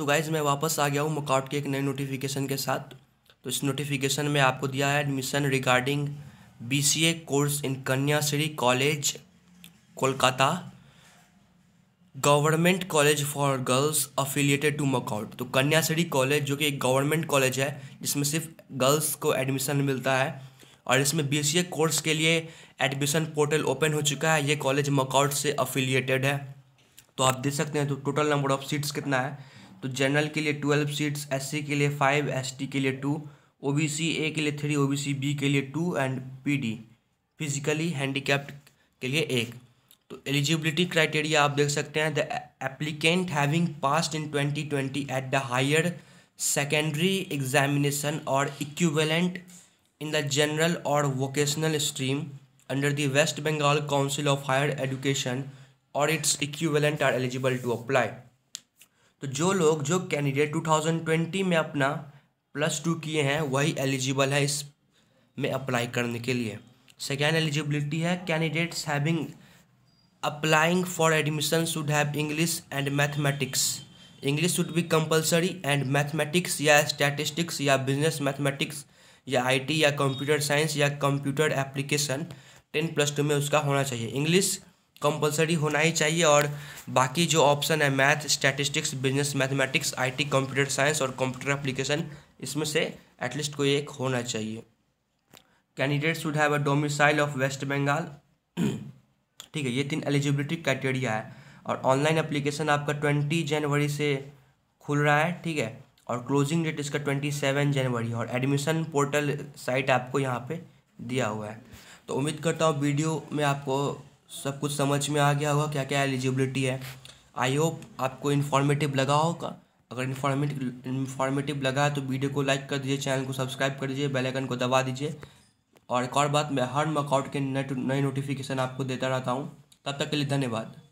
तो गाइज़ मैं वापस आ गया हूँ मकाउट के एक नए नोटिफिकेशन के साथ तो इस नोटिफिकेशन में आपको दिया है admission regarding BCA course in Kanyashree college Kolkata government college for girls affiliated to MAKAUT तो कन्याश्री कॉलेज जो कि एक गवर्नमेंट कॉलेज है जिसमें सिर्फ गर्ल्स को एडमिशन मिलता है और इसमें ए कोर्स के लिए एडमिशन पोर्टल ओपन हो चुका है ये कॉलेज मकाउट से अफिलिएटेड है तो आप देख सकते हैं तो टोटल नंबर ऑफ सीट्स कितना है तो जनरल के लिए ट्वेल्व सीट्स एस के लिए फाइव एस के लिए टू ओ ए के लिए थ्री ओ बी के लिए two and P physically handicapped के लिए एक तो एलिजिबिलिटी क्राइटेरिया आप देख सकते हैं the applicant having passed in 2020 at the higher secondary examination और इक्विवेलेंट इन द जनरल और vocational stream under the West Bengal council of higher education और its equivalent are eligible to apply तो जो लोग जो कैंडिडेट 2020 में अपना प्लस टू किए हैं वही एलिजिबल है इस में अप्लाई करने के लिए सेकेंड एलिजिबिलिटी है candidates having applying for admission should have English and mathematics English should be compulsory and mathematics या स्टैटिस्टिक्स या बिजनेस मैथमेटिक्स या आईटी या कंप्यूटर साइंस या computer application ten plus two में उसका होना चाहिए इंग्लिश कंपलसरी होना ही चाहिए और बाकी जो ऑप्शन है math statistics business mathematics IT computer science और कंप्यूटर एप्लीकेशन इसमें से एटलीस्ट कोई एक होना चाहिए candidate should have a domicile of West Bengal ठीक है ये तीन एलिजिबिलिटी क्राइटेरिया है और ऑनलाइन एप्लीकेशन आपका ट्वेंटी जनवरी से खुल रहा है ठीक है और क्लोजिंग डेट इसका ट्वेंटी सेवन जनवरी और एडमिशन पोर्टल साइट आपको यहाँ पे दिया हुआ है तो उम्मीद करता हूँ वीडियो में आपको सब कुछ समझ में आ गया होगा क्या क्या एलिजिबिलिटी है आई होप आपको इन्फॉर्मेटिव लगा होगा अगर इन्फॉर्मेटिव इन्फॉर्मेटिव लगा है तो वीडियो को लाइक कर दीजिए चैनल को सब्सक्राइब कर दीजिए बेल आइकन को दबा दीजिए और एक और बात मैं हर मकआउट के नए नोटिफिकेशन आपको देता रहता हूँ तब तक के लिए धन्यवाद